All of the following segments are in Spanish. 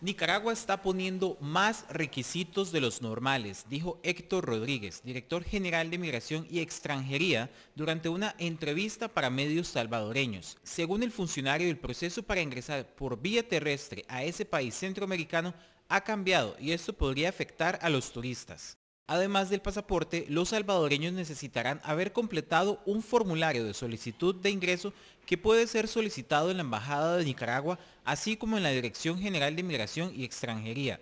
Nicaragua está poniendo más requisitos de los normales, dijo Héctor Rodríguez, director general de Migración y Extranjería, durante una entrevista para medios salvadoreños. Según el funcionario, el proceso para ingresar por vía terrestre a ese país centroamericano ha cambiado y esto podría afectar a los turistas. Además del pasaporte, los salvadoreños necesitarán haber completado un formulario de solicitud de ingreso que puede ser solicitado en la Embajada de Nicaragua, así como en la Dirección General de Migración y Extranjería.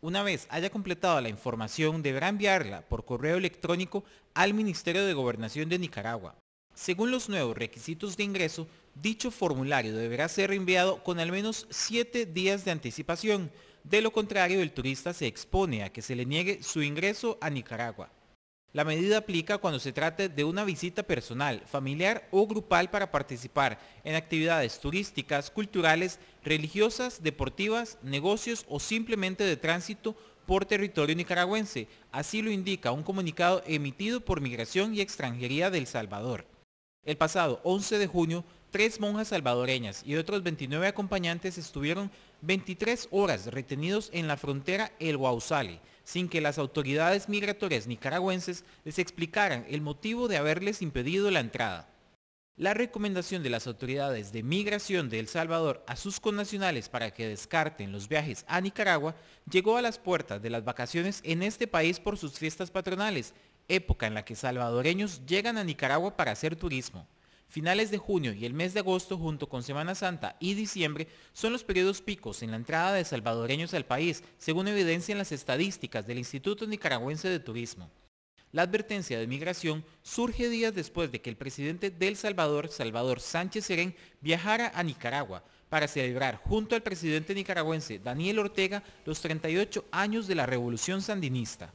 Una vez haya completado la información, deberá enviarla por correo electrónico al Ministerio de Gobernación de Nicaragua. Según los nuevos requisitos de ingreso, dicho formulario deberá ser enviado con al menos 7 días de anticipación de lo contrario, el turista se expone a que se le niegue su ingreso a Nicaragua. La medida aplica cuando se trate de una visita personal, familiar o grupal para participar en actividades turísticas, culturales, religiosas, deportivas, negocios o simplemente de tránsito por territorio nicaragüense. Así lo indica un comunicado emitido por Migración y Extranjería del Salvador. El pasado 11 de junio tres monjas salvadoreñas y otros 29 acompañantes estuvieron 23 horas retenidos en la frontera El Guausale, sin que las autoridades migratorias nicaragüenses les explicaran el motivo de haberles impedido la entrada. La recomendación de las autoridades de migración de El Salvador a sus connacionales para que descarten los viajes a Nicaragua llegó a las puertas de las vacaciones en este país por sus fiestas patronales, época en la que salvadoreños llegan a Nicaragua para hacer turismo. Finales de junio y el mes de agosto junto con Semana Santa y diciembre son los periodos picos en la entrada de salvadoreños al país, según en las estadísticas del Instituto Nicaragüense de Turismo. La advertencia de migración surge días después de que el presidente del Salvador, Salvador Sánchez Serén, viajara a Nicaragua para celebrar junto al presidente nicaragüense Daniel Ortega los 38 años de la Revolución Sandinista.